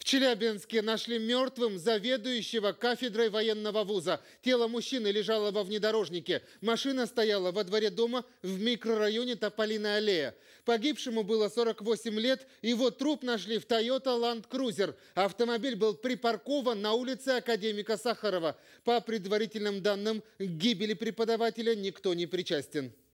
В Челябинске нашли мертвым заведующего кафедрой военного вуза. Тело мужчины лежало во внедорожнике. Машина стояла во дворе дома в микрорайоне Тополиная аллея. Погибшему было 48 лет. Его труп нашли в Toyota Land Cruiser. Автомобиль был припаркован на улице академика Сахарова. По предварительным данным, к гибели преподавателя никто не причастен.